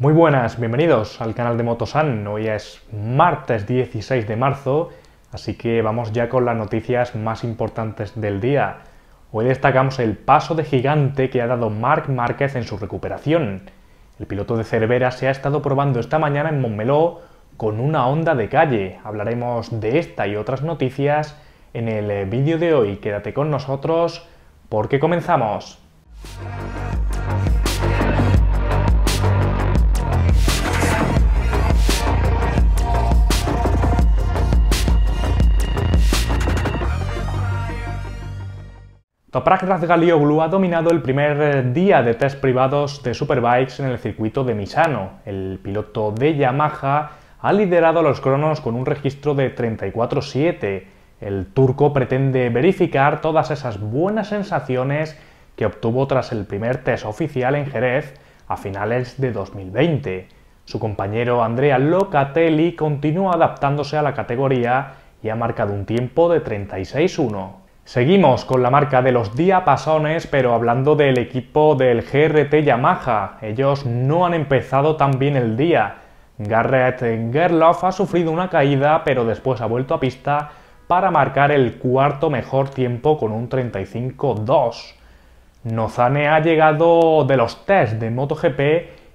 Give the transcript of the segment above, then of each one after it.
Muy buenas, bienvenidos al canal de Motosan. Hoy es martes 16 de marzo, así que vamos ya con las noticias más importantes del día. Hoy destacamos el paso de gigante que ha dado Marc Márquez en su recuperación. El piloto de Cervera se ha estado probando esta mañana en Montmeló con una onda de calle. Hablaremos de esta y otras noticias en el vídeo de hoy. Quédate con nosotros porque comenzamos. Toprak Razgalioglu ha dominado el primer eh, día de test privados de Superbikes en el circuito de Misano. El piloto de Yamaha ha liderado los cronos con un registro de 34-7. El turco pretende verificar todas esas buenas sensaciones que obtuvo tras el primer test oficial en Jerez a finales de 2020. Su compañero Andrea Locatelli continúa adaptándose a la categoría y ha marcado un tiempo de 36-1. Seguimos con la marca de los diapasones, pero hablando del equipo del GRT Yamaha. Ellos no han empezado tan bien el día. Garrett Gerloff ha sufrido una caída, pero después ha vuelto a pista para marcar el cuarto mejor tiempo con un 35-2. Nozane ha llegado de los test de MotoGP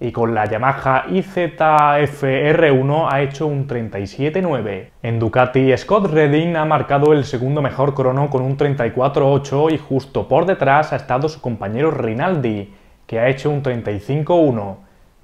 y con la Yamaha IZF-R1 ha hecho un 37.9. En Ducati, Scott Redding ha marcado el segundo mejor crono con un 34.8 y justo por detrás ha estado su compañero Rinaldi, que ha hecho un 35.1.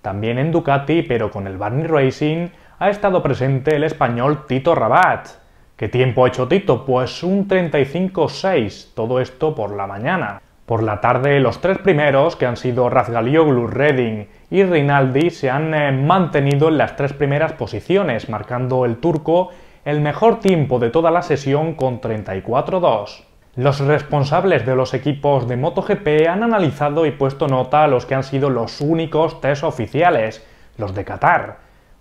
También en Ducati, pero con el Barney Racing, ha estado presente el español Tito Rabat. ¿Qué tiempo ha hecho Tito? Pues un 35.6, todo esto por la mañana. Por la tarde, los tres primeros, que han sido Razgalioglu, Redding y Rinaldi, se han eh, mantenido en las tres primeras posiciones, marcando el turco el mejor tiempo de toda la sesión con 34-2. Los responsables de los equipos de MotoGP han analizado y puesto nota a los que han sido los únicos test oficiales, los de Qatar.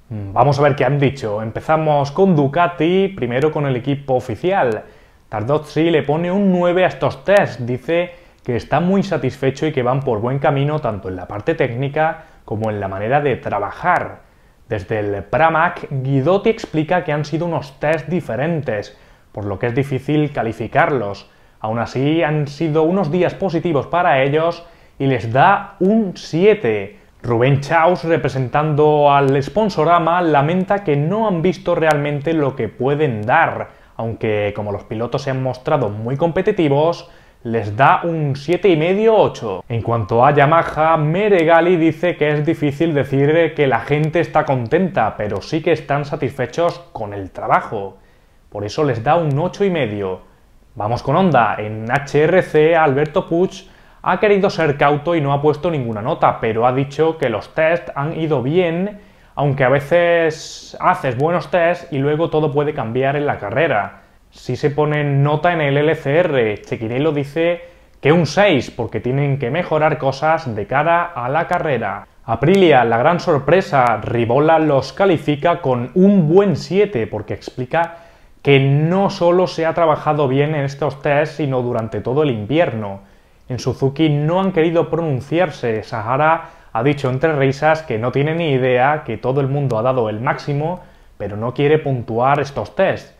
Mm, vamos a ver qué han dicho. Empezamos con Ducati, primero con el equipo oficial. Tardozzi le pone un 9 a estos test, dice que está muy satisfecho y que van por buen camino tanto en la parte técnica como en la manera de trabajar. Desde el Pramac, Guidotti explica que han sido unos test diferentes, por lo que es difícil calificarlos. Aún así, han sido unos días positivos para ellos y les da un 7. Rubén Chaus, representando al Sponsorama, lamenta que no han visto realmente lo que pueden dar, aunque como los pilotos se han mostrado muy competitivos, les da un 7,5-8. En cuanto a Yamaha, Meregali dice que es difícil decir que la gente está contenta, pero sí que están satisfechos con el trabajo. Por eso les da un 8,5. Vamos con Honda. En HRC, Alberto Puig ha querido ser cauto y no ha puesto ninguna nota, pero ha dicho que los tests han ido bien, aunque a veces haces buenos tests y luego todo puede cambiar en la carrera si se pone nota en el LCR. lo dice que un 6 porque tienen que mejorar cosas de cara a la carrera. Aprilia, la gran sorpresa, Ribola los califica con un buen 7 porque explica que no solo se ha trabajado bien en estos tests sino durante todo el invierno. En Suzuki no han querido pronunciarse, Sahara ha dicho entre risas que no tiene ni idea, que todo el mundo ha dado el máximo, pero no quiere puntuar estos tests.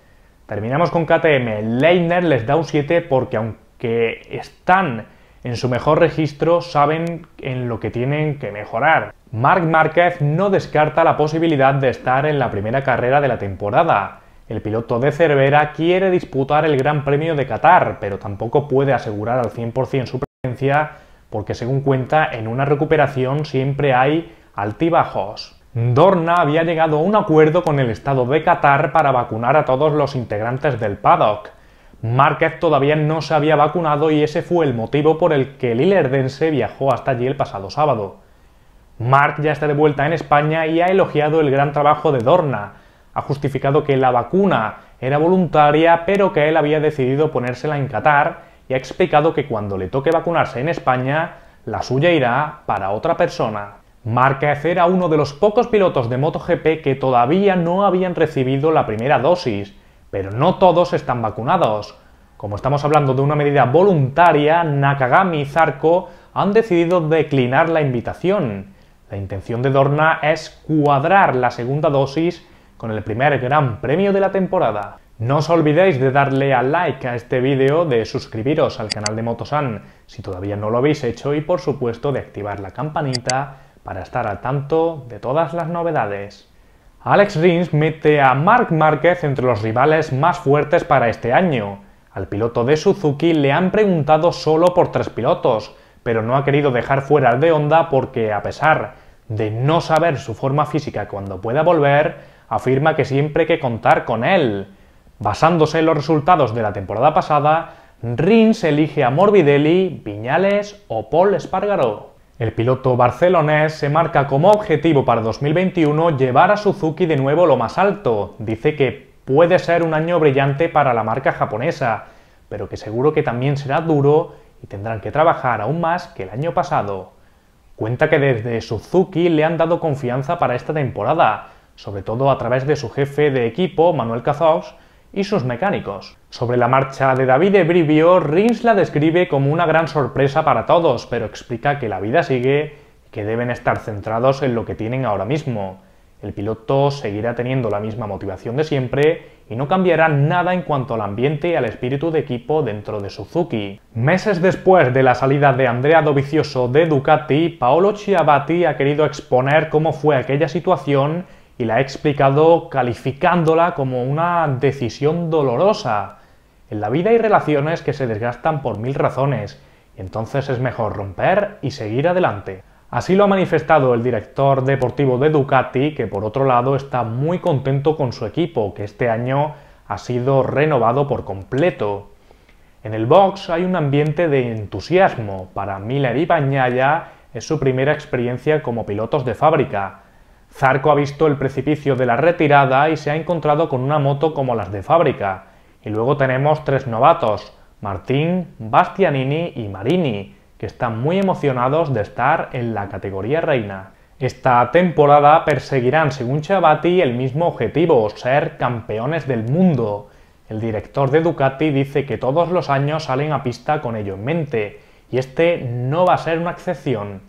Terminamos con KTM. Leitner les da un 7 porque aunque están en su mejor registro, saben en lo que tienen que mejorar. Marc Márquez no descarta la posibilidad de estar en la primera carrera de la temporada. El piloto de Cervera quiere disputar el Gran Premio de Qatar, pero tampoco puede asegurar al 100% su presencia porque según cuenta en una recuperación siempre hay altibajos. Dorna había llegado a un acuerdo con el Estado de Qatar para vacunar a todos los integrantes del paddock. Márquez todavía no se había vacunado y ese fue el motivo por el que el viajó hasta allí el pasado sábado. Mark ya está de vuelta en España y ha elogiado el gran trabajo de Dorna. Ha justificado que la vacuna era voluntaria pero que él había decidido ponérsela en Qatar y ha explicado que cuando le toque vacunarse en España, la suya irá para otra persona. Márquez era uno de los pocos pilotos de MotoGP que todavía no habían recibido la primera dosis, pero no todos están vacunados. Como estamos hablando de una medida voluntaria, Nakagami y Zarco han decidido declinar la invitación. La intención de Dorna es cuadrar la segunda dosis con el primer gran premio de la temporada. No os olvidéis de darle a like a este vídeo, de suscribiros al canal de Motosan si todavía no lo habéis hecho y por supuesto de activar la campanita para estar al tanto de todas las novedades. Alex Rins mete a Marc Márquez entre los rivales más fuertes para este año. Al piloto de Suzuki le han preguntado solo por tres pilotos, pero no ha querido dejar fuera al de Honda porque, a pesar de no saber su forma física cuando pueda volver, afirma que siempre hay que contar con él. Basándose en los resultados de la temporada pasada, Rins elige a Morbidelli, Viñales o Paul Espargaró. El piloto barcelonés se marca como objetivo para 2021 llevar a Suzuki de nuevo lo más alto. Dice que puede ser un año brillante para la marca japonesa, pero que seguro que también será duro y tendrán que trabajar aún más que el año pasado. Cuenta que desde Suzuki le han dado confianza para esta temporada, sobre todo a través de su jefe de equipo, Manuel Cazaos, y sus mecánicos. Sobre la marcha de David Brivio, Rins la describe como una gran sorpresa para todos, pero explica que la vida sigue y que deben estar centrados en lo que tienen ahora mismo. El piloto seguirá teniendo la misma motivación de siempre y no cambiará nada en cuanto al ambiente y al espíritu de equipo dentro de Suzuki. Meses después de la salida de Andrea Dovizioso de Ducati, Paolo Chiabatti ha querido exponer cómo fue aquella situación y la ha explicado calificándola como una decisión dolorosa. En la vida hay relaciones que se desgastan por mil razones, y entonces es mejor romper y seguir adelante. Así lo ha manifestado el director deportivo de Ducati, que por otro lado está muy contento con su equipo, que este año ha sido renovado por completo. En el box hay un ambiente de entusiasmo. Para Miller y Bañaya es su primera experiencia como pilotos de fábrica Zarco ha visto el precipicio de la retirada y se ha encontrado con una moto como las de fábrica. Y luego tenemos tres novatos, Martín, Bastianini y Marini, que están muy emocionados de estar en la categoría reina. Esta temporada perseguirán, según Chabati, el mismo objetivo, ser campeones del mundo. El director de Ducati dice que todos los años salen a pista con ello en mente, y este no va a ser una excepción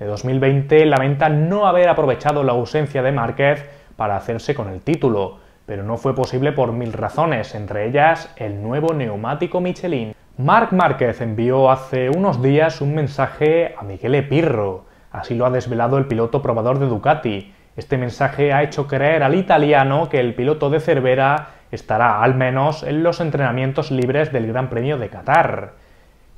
de 2020 lamenta no haber aprovechado la ausencia de Márquez para hacerse con el título, pero no fue posible por mil razones, entre ellas el nuevo neumático Michelin. Marc Márquez envió hace unos días un mensaje a Miguel Pirro, así lo ha desvelado el piloto probador de Ducati. Este mensaje ha hecho creer al italiano que el piloto de Cervera estará al menos en los entrenamientos libres del Gran Premio de Qatar.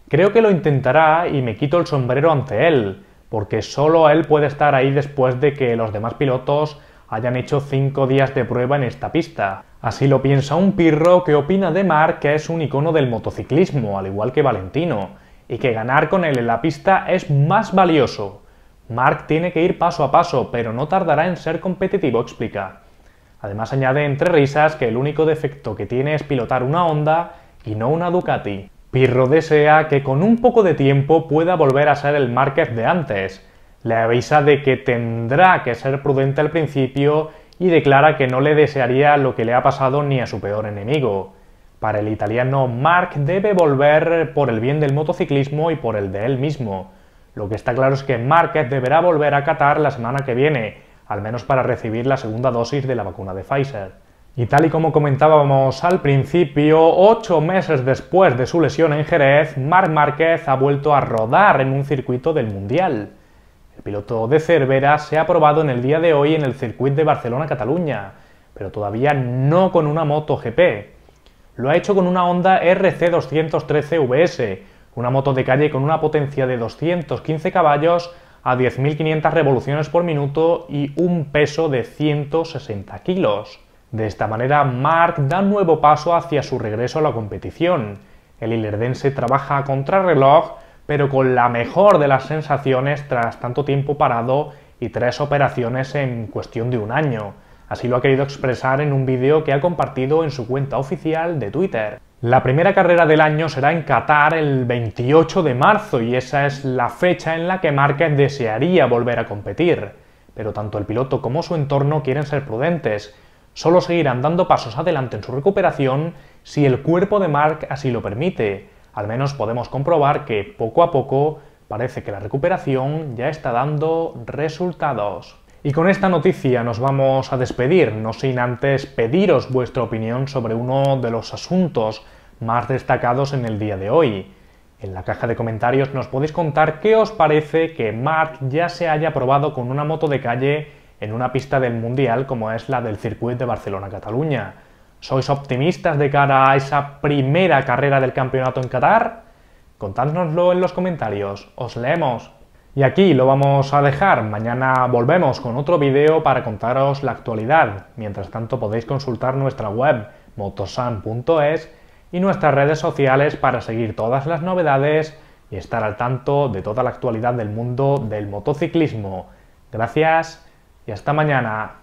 Creo que lo intentará y me quito el sombrero ante él porque solo él puede estar ahí después de que los demás pilotos hayan hecho 5 días de prueba en esta pista. Así lo piensa un pirro que opina de Mark que es un icono del motociclismo, al igual que Valentino, y que ganar con él en la pista es más valioso. Mark tiene que ir paso a paso, pero no tardará en ser competitivo, explica. Además añade entre risas que el único defecto que tiene es pilotar una Honda y no una Ducati. Pirro desea que con un poco de tiempo pueda volver a ser el Márquez de antes. Le avisa de que tendrá que ser prudente al principio y declara que no le desearía lo que le ha pasado ni a su peor enemigo. Para el italiano, Mark debe volver por el bien del motociclismo y por el de él mismo. Lo que está claro es que Márquez deberá volver a Qatar la semana que viene, al menos para recibir la segunda dosis de la vacuna de Pfizer. Y tal y como comentábamos al principio, ocho meses después de su lesión en Jerez, Marc Márquez ha vuelto a rodar en un circuito del Mundial. El piloto de Cervera se ha probado en el día de hoy en el circuito de Barcelona-Cataluña, pero todavía no con una moto GP. Lo ha hecho con una Honda RC213 VS, una moto de calle con una potencia de 215 caballos a 10.500 revoluciones por minuto y un peso de 160 kilos. De esta manera, Mark da un nuevo paso hacia su regreso a la competición. El hilerdense trabaja a contrarreloj, pero con la mejor de las sensaciones tras tanto tiempo parado y tres operaciones en cuestión de un año. Así lo ha querido expresar en un vídeo que ha compartido en su cuenta oficial de Twitter. La primera carrera del año será en Qatar el 28 de marzo y esa es la fecha en la que Mark desearía volver a competir. Pero tanto el piloto como su entorno quieren ser prudentes, Solo seguirán dando pasos adelante en su recuperación si el cuerpo de Mark así lo permite. Al menos podemos comprobar que poco a poco parece que la recuperación ya está dando resultados. Y con esta noticia nos vamos a despedir, no sin antes pediros vuestra opinión sobre uno de los asuntos más destacados en el día de hoy. En la caja de comentarios nos podéis contar qué os parece que Mark ya se haya probado con una moto de calle en una pista del Mundial como es la del circuito de Barcelona-Cataluña. ¿Sois optimistas de cara a esa primera carrera del campeonato en Qatar? Contádnoslo en los comentarios, os leemos. Y aquí lo vamos a dejar, mañana volvemos con otro vídeo para contaros la actualidad. Mientras tanto podéis consultar nuestra web motosan.es y nuestras redes sociales para seguir todas las novedades y estar al tanto de toda la actualidad del mundo del motociclismo. Gracias y hasta mañana.